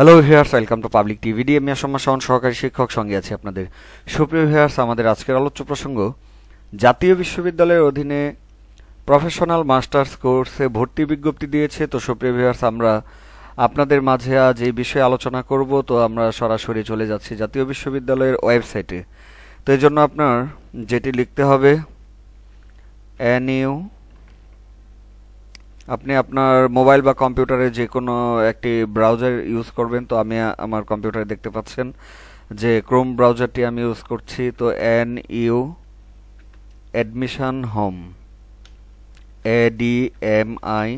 hello here's welcome to public TV ডি আমি আসাম সাউন সহকারী শিক্ষক সঙ্গে আছি আপনাদের সুপ্রিয় হেয়ার্স আমাদের আজকের আলোচ্য প্রসঙ্গ জাতীয় বিশ্ববিদ্যালয়ের অধীনে প্রফেশনাল মাস্টার্স কোর্সে ভর্তি বিজ্ঞপ্তি দিয়েছে তো সুপ্রিয় হেয়ার্স আমরা আপনাদের মাঝে আজ এই বিষয়ে আলোচনা করব তো আমরা সরাসরি চলে যাচ্ছি জাতীয় বিশ্ববিদ্যালয়ের ওয়েবসাইটে তো এই জন্য আপনার যেটি লিখতে হবে এন ইউ আপনি আপনার মোবাইল বা কম্পিউটারে যে কোনো একটি ব্রাউজার ইউজ করবেন তো আমি আমার কম্পিউটারে দেখতে পাচ্ছেন যে ক্রোম ব্রাউজারটি আমি ইউজ করছি তো এন ইউ অ্যাডমিশন হোম এ D M I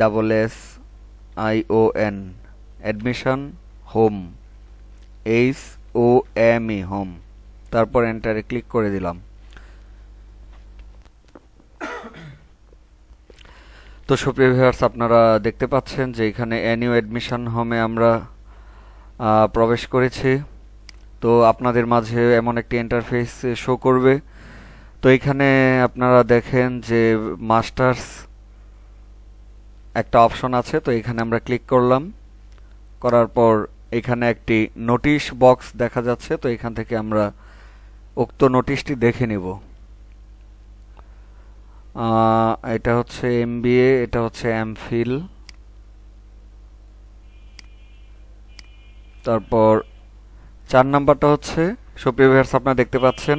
double S I O N admission home H O M E home তারপর এন্টারে ক্লিক করে দিলাম তো সুপ্রিয় ভিউয়ার্স আপনারা দেখতে পাচ্ছেন যে এখানে অ্যানিউ অ্যাডমিশন হোমে আমরা প্রবেশ করেছি তো আপনাদের মাঝে এমন একটি ইন্টারফেস শো করবে তো এখানে আপনারা দেখেন যে মাস্টার্স একটা অপশন আছে তো এখানে আমরা ক্লিক করলাম করার পর এখানে একটি নোটিশ বক্স দেখা যাচ্ছে তো এখান থেকে আমরা উক্ত নোটিশটি দেখে নিব এটা হচ্ছে এমবিএ এটা হচ্ছে ফিল তারপর চার নাম্বারটা হচ্ছে সুপ্রিয় ভিউয়ার্স আপনারা দেখতে পাচ্ছেন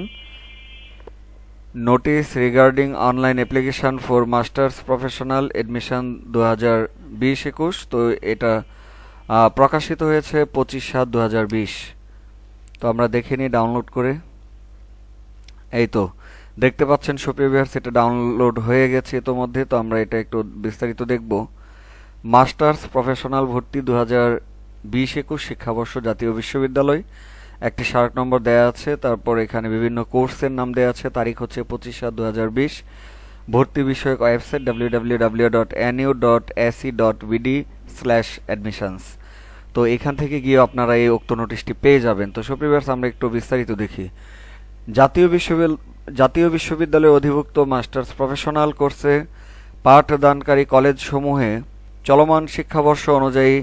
notice regarding online application for masters professional admission দু হাজার বিশ একুশ তো এটা প্রকাশিত হয়েছে পঁচিশ সাত দু হাজার বিশ তো আমরা দেখিনি ডাউনলোড করে এই তো দেখতে পাচ্ছেন শপিও ভিউয়ার্স এটা ডাউনলোড হয়ে গেছে ইতোমধ্যে তো আমরা এটা একটু বিস্তারিত দেখব মাস্টার্স প্রফেশনাল ভর্তি দু হাজার বিশ একুশ শিক্ষাবর্ষ জাতীয় বিশ্ববিদ্যালয় একটি শার্ক নম্বর দেয়া আছে তারপর এখানে বিভিন্ন কোর্সের নাম দেওয়া আছে তারিখ হচ্ছে পঁচিশ সাত দু হাজার বিশ ভর্তি বিষয়ক website W W W dot NU dot AC dot BD slash admissions তো এখান থেকে গিয়ে আপনারা এই উক্ত নোটিশটি পেয়ে যাবেন তো সুপ্রিভার্স আমরা একটু বিস্তারিত দেখি জাতীয় বিশ্ববিদ্যালয় জাতীয় বিশ্ববিদ্যালয়ের অধিভুক্ত মাস্টার্স প্রফেশনাল কোর্সে পাঠদানকারী কলেজসমূহে চলমান শিক্ষাবর্ষ অনুযায়ী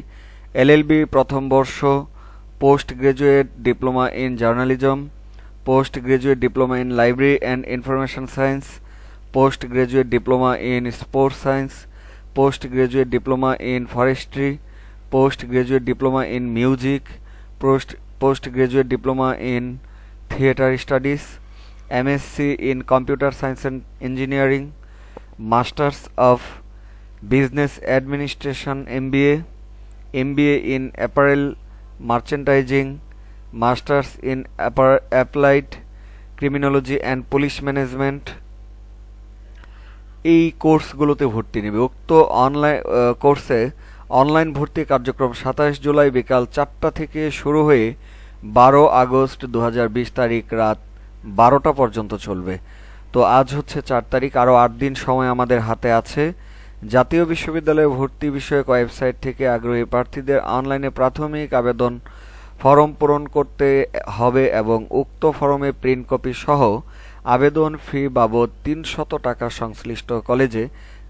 এলএলবি প্রথম বর্ষ post graduate diploma in journalism post graduate diploma in library and information science post graduate diploma in sports science post graduate diploma in forestry post graduate diploma in music post post graduate diploma in theatre studies MSc in Computer Science and Engineering, Masters of Business Administration MBA, MBA in Apparel Merchandising, Masters in Applied Criminology and Police Management এই কোর্সগুলোতে ভর্তি নেবে উক্ত online কোর্সে online ভর্তি কার্যক্রম সাতাশ জুলাই বিকাল চারটা থেকে শুরু হয়ে বারো আগস্ট দু তারিখ রাত বারোটা পর্যন্ত চলবে তো আজ হচ্ছে চার তারিখ আরও আট দিন সময় আমাদের হাতে আছে জাতীয় বিশ্ববিদ্যালয়ে ভর্তি বিষয়ক ওয়েবসাইট থেকে আগ্রহী প্রার্থীদের অনলাইনে প্রাথমিক আবেদন ফর্ম পূরণ করতে হবে এবং উক্ত ফর্মে প্রিন্ট কপি সহ আবেদন ফি বাবদ তিনশত টাকা সংশ্লিষ্ট কলেজে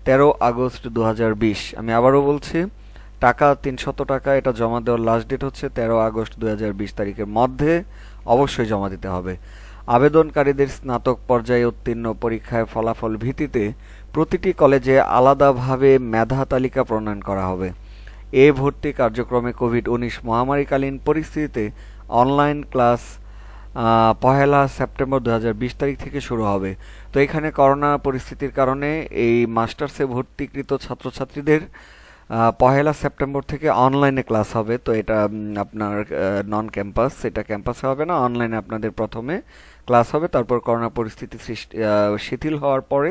তেরো আগস্ট দু আমি আবারও বলছি টাকা তিনশত টাকা এটা জমা দেওয়ার লাস্ট ডেট হচ্ছে তেরো আগস্ট দু তারিখের মধ্যে অবশ্যই জমা দিতে হবে আবেদনকারীদের স্নাতক পর্যায়ে উত্তীর্ণ পরীক্ষায় ফলাফল ভিত্তিতে প্রতিটি কলেজে আলাদাভাবে মেধা তালিকা প্রণয়ন করা হবে এ ভর্তি কার্যক্রমে কোভিড উনিশ মহামারীকালীন পরিস্থিতিতে অনলাইন ক্লাস পহেলা সেপ্টেম্বর দু তারিখ থেকে শুরু হবে তো এখানে করোনা পরিস্থিতির কারণে এই মাস্টার্সে ভর্তিকৃত ছাত্রছাত্রীদের পহেলা সেপ্টেম্বর থেকে অনলাইনে ক্লাস হবে তো এটা আপনার নন ক্যাম্পাস এটা ক্যাম্পাসে হবে না অনলাইনে আপনাদের প্রথমে ক্লাস হবে তারপর করোনা পরিস্থিতি সৃষ্টি শিথিল হওয়ার পরে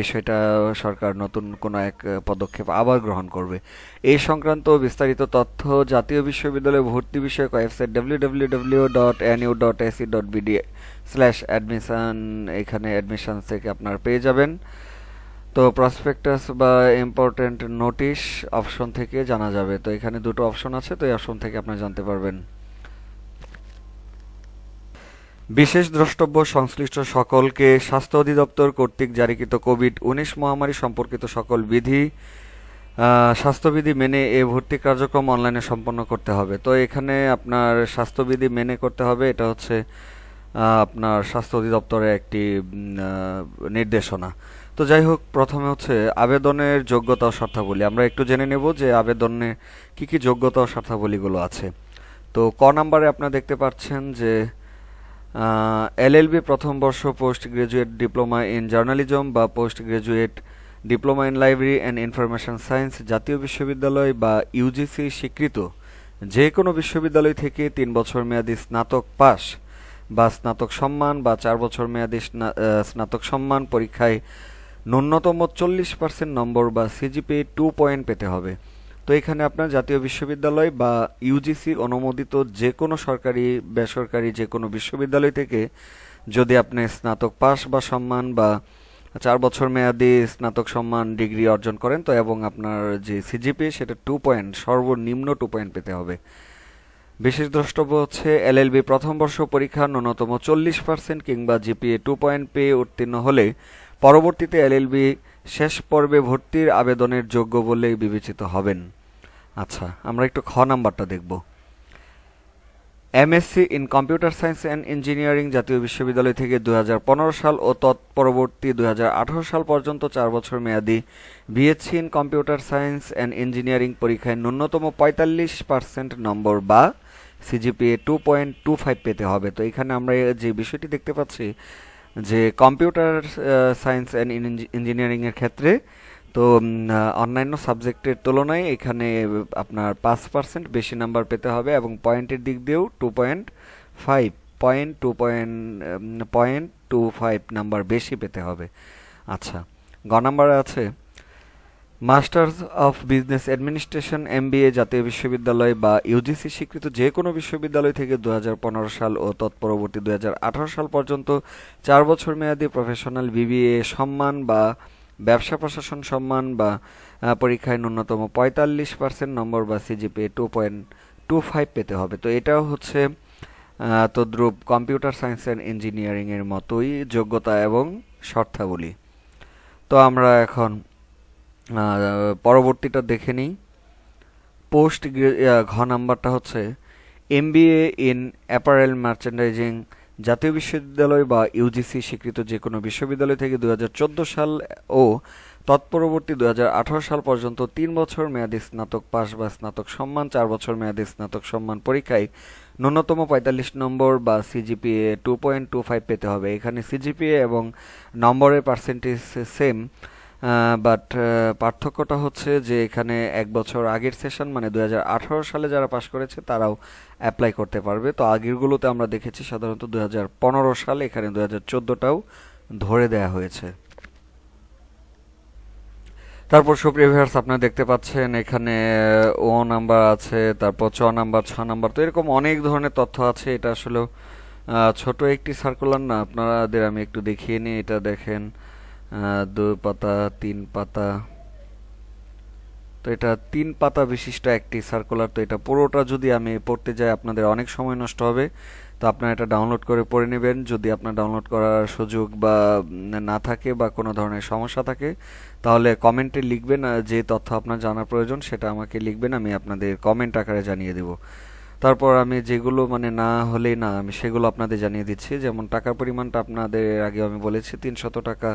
বিষয়টা সরকার নতুন কোনো এক পদক্ষেপ আবার গ্রহণ করবে এই সংক্রান্ত বিস্তারিত তথ্য জাতীয় বিশ্ববিদ্যালয়ে ভর্তি বিষয়ক website W W W dot N U dot AC dot BD slash admission এখানে অ্যাডমিশান থেকে আপনার পেয়ে যাবেন তো প্রসপেক্টাস বা ইম্পর্টেন্ট নোটিশ অপশন থেকে জানা যাবে তো এখানে দুটো অপশন আছে তো এই অপশন থেকে আপনি জানতে পারবেন বিশেষ দ্রষ্টব্য সংশ্লিষ্ট সকলকে স্বাস্থ্য অধিদপ্তর কর্তৃক জারিকৃত কোভিড উনিশ মহামারী সম্পর্কিত সকল বিধি স্বাস্থ্যবিধি মেনে এ ভর্তি কার্যক্রম অনলাইনে সম্পন্ন করতে হবে তো এখানে আপনার স্বাস্থ্যবিধি মেনে করতে হবে এটা হচ্ছে আপনার স্বাস্থ্য অধিদপ্তরের একটি নির্দেশনা তো যাই হোক প্রথমে হচ্ছে আবেদনের যোগ্যতা ও শর্তাবলী আমরা একটু জেনে নেব যে আবেদনে কি কি যোগ্যতা ও শর্তাবলীগুলো আছে তো ক নাম্বারে আপনারা দেখতে পাচ্ছেন যে এলএলবি প্রথম বর্ষ post graduate diploma in journalism বা post graduate diploma in library and information science জাতীয় বিশ্ববিদ্যালয় বা ইউজিসি স্বীকৃত যে কোনো বিশ্ববিদ্যালয় থেকে তিন বছর মেয়াদি স্নাতক পাস বা স্নাতক সম্মান বা চার বছর মেয়াদি স্নাতক সম্মান পরীক্ষায় ন্যূনতম চল্লিশ পার্সেন্ট নম্বর বা সিজিপি টু পয়েন্ট পেতে হবে তো এখানে আপনার জাতীয় বিশ্ববিদ্যালয় বা ইউজিসি অনুমোদিত যে কোনো সরকারি বেসরকারি যে কোনো বিশ্ববিদ্যালয় থেকে যদি আপনি স্নাতক পাস বা সম্মান বা চার বছর মেয়াদি স্নাতক সম্মান ডিগ্রি অর্জন করেন তো এবং আপনার যে সিজিপি সেটা টু পয়েন্ট সর্বনিম্ন টু পয়েন্ট পেতে হবে বিশেষ দ্রষ্টব্য হচ্ছে এলএলবি প্রথম বর্ষ পরীক্ষা ন্যূনতম চল্লিশ পার্সেন্ট কিংবা জিপিএ টু পয়েন্ট পেয়ে উত্তীর্ণ হলে পরবর্তীতে এলএলবি শেষ পর্বে ভর্তির আবেদনের যোগ্য বলেই বিবেচিত হবেন আচ্ছা আমরা একটু খ নাম্বারটা দেখব MSc in computer science and engineering জাতীয় বিশ্ববিদ্যালয় থেকে দু সাল ও তৎপরবর্তী দু সাল পর্যন্ত চার বছর মেয়াদি BSc in computer science and engineering পরীক্ষায় ন্যূনতম পঁয়তাল্লিশ পার্সেন্ট নম্বর বা CGPA two point two five পেতে হবে তো এখানে আমরা যে বিষয়টি দেখতে পাচ্ছি যে কম্পিউটার সায়েন্স অ্যান্ড ইঞ্জিনিয়ারিংয়ের ক্ষেত্রে তো অন্যান্য সাবজেক্টের তুলনায় এখানে আপনার পাঁচ পার্সেন্ট বেশি নাম্বার পেতে হবে এবং পয়েন্টের দিক দিয়েও two point five point two point point two five number বেশি পেতে হবে আচ্ছা গ নাম্বার আছে masters of business administration MBA জাতীয় বিশ্ববিদ্যালয় বা ইউজিসি স্বীকৃত যে কোনো বিশ্ববিদ্যালয় থেকে দু সাল ও তৎপরবর্তী দু সাল পর্যন্ত চার বছর মেয়াদী প্রফেশনাল বিবিএ সম্মান বা ব্যবসা প্রশাসন সম্মান বা পরীক্ষায় ন্যূনতম পঁয়তাল্লিশ পার্সেন্ট নম্বর বা CGPA two point two five পেতে হবে তো এটাও হচ্ছে তদ্রুপ কম্পিউটার সায়েন্স অ্যান্ড ইঞ্জিনিয়ারিংয়ের মতোই যোগ্যতা এবং শর্তাবলী তো আমরা এখন পরবর্তীটা দেখে নিই পোস্ট ঘ নাম্বারটা হচ্ছে এমবিএ ইন অ্যাপারেল মার্চেন্ডাইজিং জাতীয় বিশ্ববিদ্যালয় বা ইউজিসি স্বীকৃত যে কোনো বিশ্ববিদ্যালয় থেকে দু সাল ও তৎপরবর্তী দু সাল পর্যন্ত তিন বছর মেয়াদী স্নাতক পাস বা স্নাতক সম্মান চার বছর মেয়াদী স্নাতক সম্মান পরীক্ষায় ন্যূনতম পঁয়তাল্লিশ নম্বর বা CGPA two point two five পেতে হবে এখানে সিজিপিএ এবং নম্বরের পার্সেন্টেজ সেম বাট পার্থক্যটা হচ্ছে যে এখানে এক বছর আগের সেশন মানে দু সালে যারা পাশ করেছে তারাও অ্যাপ্লাই করতে পারবে তো আগেরগুলোতে আমরা দেখেছি সাধারণত দু সালে এখানে দু হাজার ধরে দেয়া হয়েছে তারপর সুপ্রিয় সুপ্রিভিয়ার্স আপনারা দেখতে পাচ্ছেন এখানে ও নাম্বার আছে তারপর চ নাম্বার ছ নাম্বার তো এরকম অনেক ধরনের তথ্য আছে এটা আসলে ছোট একটি সার্কুলার না আপনাদের আমি একটু দেখিয়ে নিই এটা দেখেন দুই পাতা তিন পাতা তো এটা তিন পাতা বিশিষ্ট একটি সার্কুলার তো এটা পুরোটা যদি আমি পড়তে যাই আপনাদের অনেক সময় নষ্ট হবে তো আপনারা এটা ডাউনলোড করে পড়ে নেবেন যদি আপনার ডাউনলোড করার সুযোগ বা না থাকে বা কোনো ধরনের সমস্যা থাকে তাহলে কমেন্টে লিখবেন যে তথ্য আপনার জানার প্রয়োজন সেটা আমাকে লিখবেন আমি আপনাদের কমেন্ট আকারে জানিয়ে দেব তারপর আমি যেগুলো মানে না হলে না আমি সেগুলো আপনাদের জানিয়ে দিচ্ছি যেমন টাকার পরিমাণটা আপনাদের আগে আমি বলেছি তিনশত টাকা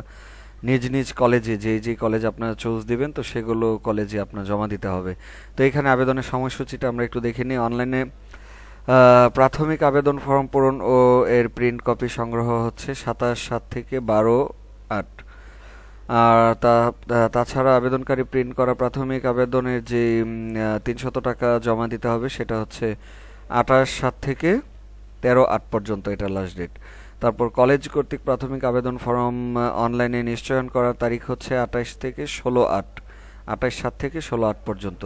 নিজ নিজ কলেজে যে যে কলেজ আপনারা চুজ দিবেন তো সেগুলো কলেজে আপনার জমা দিতে হবে তো এখানে আবেদনের সময়সূচিটা আমরা একটু দেখে নিই অনলাইনে প্রাথমিক আবেদন ফর্ম পূরণ ও এর প্রিন্ট কপি সংগ্রহ হচ্ছে সাতাশ সাত থেকে বারো আট আর তাছাড়া আবেদনকারী প্রিন্ট করা প্রাথমিক আবেদনের যে তিনশত টাকা জমা দিতে হবে সেটা হচ্ছে আঠাশ সাত থেকে তেরো আট পর্যন্ত এটা লাস্ট ডেট তারপর কলেজ কর্তৃক প্রাথমিক আবেদন ফর্ম অনলাইনে নিশ্চয়ন করার তারিখ হচ্ছে আঠাশ থেকে ষোলো আট আঠাশ সাত থেকে ষোলো আট পর্যন্ত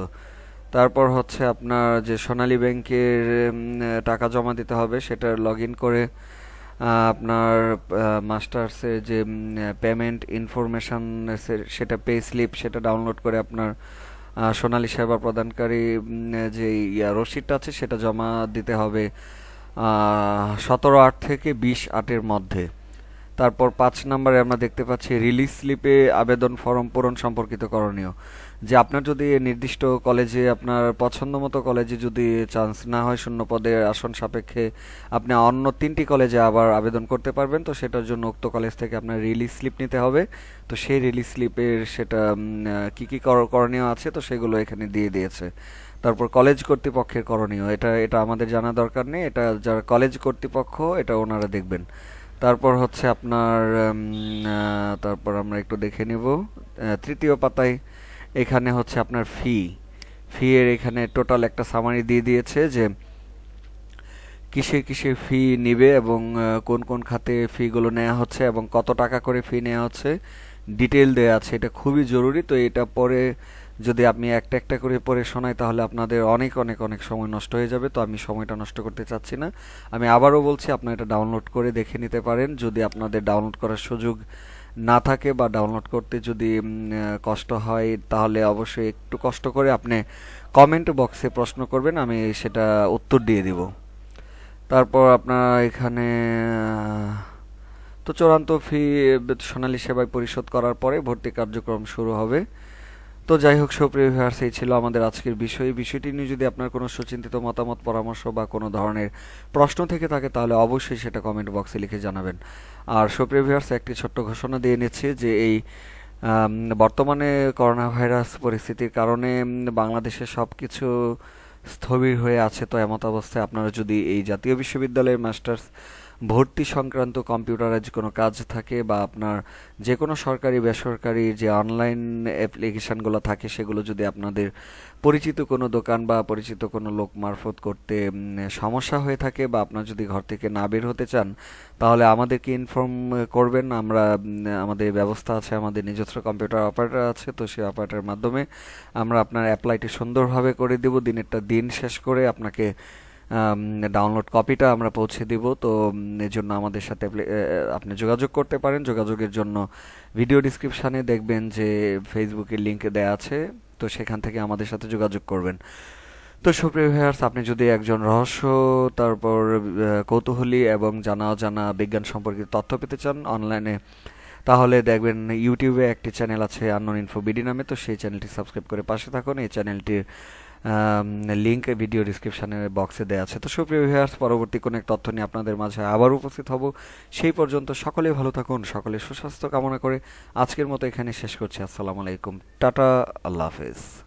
তারপর হচ্ছে আপনার যে সোনালী ব্যাংকের টাকা জমা দিতে হবে সেটার লগ করে আপনার মাস্টার্সের যে পেমেন্ট ইনফরমেশান সেটা পে স্লিপ সেটা ডাউনলোড করে আপনার সোনালী সেবা প্রদানকারী যে রসিদটা আছে সেটা জমা দিতে হবে সতেরো আট থেকে বিশ আটের মধ্যে তারপর পাঁচ নম্বরে আমরা দেখতে পাচ্ছি রিলিজ স্লিপে আবেদন ফর্ম পূরণ সম্পর্কিত করণীয় যে আপনার যদি নির্দিষ্ট কলেজে আপনার পছন্দ মতো কলেজে যদি চান্স না হয় শূন্য পদে আসন সাপেক্ষে আপনি অন্য তিনটি কলেজে আবার আবেদন করতে পারবেন তো সেটার জন্য উক্ত কলেজ থেকে আপনার রিলিজ স্লিপ নিতে হবে তো সেই রিলিজ স্লিপের সেটা কী কী করণীয় আছে তো সেগুলো এখানে দিয়ে দিয়েছে তারপর কলেজ কর্তৃপক্ষের করণীয় এটা এটা আমাদের জানা দরকার নেই এটা যারা কলেজ কর্তৃপক্ষ এটা ওনারা দেখবেন তারপর হচ্ছে আপনার তারপর আমরা একটু দেখে নেব তৃতীয় পাতায় এখানে হচ্ছে আপনার ফি ফি এর এখানে টোটাল একটা সামারি দিয়ে দিয়েছে যে কিসে কিসে ফি নিবে এবং কোন কোন খাতে ফিগুলো নেওয়া হচ্ছে এবং কত টাকা করে ফি নেওয়া হচ্ছে ডিটেল দেওয়া আছে এটা খুবই জরুরি তো এটা পরে যদি আপনি একটা একটা করে পড়ে শোনাই তাহলে আপনাদের অনেক অনেক অনেক সময় নষ্ট হয়ে যাবে তো আমি সময়টা নষ্ট করতে চাচ্ছি না আমি আবারও বলছি আপনারা এটা ডাউনলোড করে দেখে নিতে পারেন যদি আপনাদের ডাউনলোড করার সুযোগ না থাকে বা ডাউনলোড করতে যদি কষ্ট হয় তাহলে অবশ্যই একটু কষ্ট করে আপনি কমেন্ট বক্সে প্রশ্ন করবেন আমি সেটা উত্তর দিয়ে দিব তারপর আপনার এখানে তো চূড়ান্ত ফি সোনালী সেবায় পরিশোধ করার পরে ভর্তি কার্যক্রম শুরু হবে তো যাই হোক সুপ্রিয় ভিউয়ার্স এই ছিল আমাদের আজকের বিষয় বিষয়টি নিয়ে যদি আপনার কোনো সুচিন্তিত মতামত পরামর্শ বা কোনো ধরনের প্রশ্ন থেকে থাকে তাহলে অবশ্যই সেটা কমেন্ট বক্সে লিখে জানাবেন আর সুপ্রিয় ভিউয়ার্স একটি ছোট্ট ঘোষণা দিয়ে নিচ্ছে যে এই বর্তমানে করোনা ভাইরাস পরিস্থিতির কারণে বাংলাদেশে সব কিছু স্থবির হয়ে আছে তো এমত অবস্থায় আপনারা যদি এই জাতীয় বিশ্ববিদ্যালয়ের মাস্টার্স ভর্তি সংক্রান্ত কম্পিউটারাইজ কোনো কাজ থাকে বা আপনার যে কোনো সরকারি বেসরকারি যে অনলাইন অ্যাপ্লিকেশানগুলো থাকে সেগুলো যদি আপনাদের পরিচিত কোনো দোকান বা পরিচিত কোনো লোক মারফত করতে সমস্যা হয়ে থাকে বা আপনার যদি ঘর থেকে না বের হতে চান তাহলে আমাদেরকে ইনফর্ম করবেন আমরা আমাদের ব্যবস্থা আছে আমাদের নিজস্ব কম্পিউটার অপারেটর আছে তো সেই অপারেটরের মাধ্যমে আমরা আপনার অ্যাপ্লাইটি সুন্দরভাবে করে দেব দিনেরটা দিন শেষ করে আপনাকে ডাউনলোড কপিটা আমরা পৌঁছে দিব তো এজন্য আমাদের সাথে আপনি যোগাযোগ করতে পারেন যোগাযোগের জন্য ভিডিও ডিসক্রিপশানে দেখবেন যে ফেসবুকের লিঙ্ক দেওয়া আছে তো সেখান থেকে আমাদের সাথে যোগাযোগ করবেন তো সুপ্রিয় ভিউয়ার্স আপনি যদি একজন রহস্য তারপর কৌতূহলী এবং জানা অজানা বিজ্ঞান সম্পর্কিত তথ্য পেতে চান অনলাইনে তাহলে দেখবেন ইউটিউবে একটি চ্যানেল আছে আননোন ইনফো বিডি নামে তো সেই চ্যানেলটি সাবস্ক্রাইব করে পাশে থাকুন এই চ্যানেলটির লিঙ্ক ভিডিও ডিসক্রিপশানে বক্সে দেওয়া আছে তো সুপ্রিয় ভিউয়ার্স পরবর্তী কোনো এক তথ্য নিয়ে আপনাদের মাঝে আবার উপস্থিত হব সেই পর্যন্ত সকলে ভালো থাকুন সকলে সুস্বাস্থ্য কামনা করে আজকের মতো এখানে শেষ করছি আসসালামু আলাইকুম টাটা আল্লাহ হাফেজ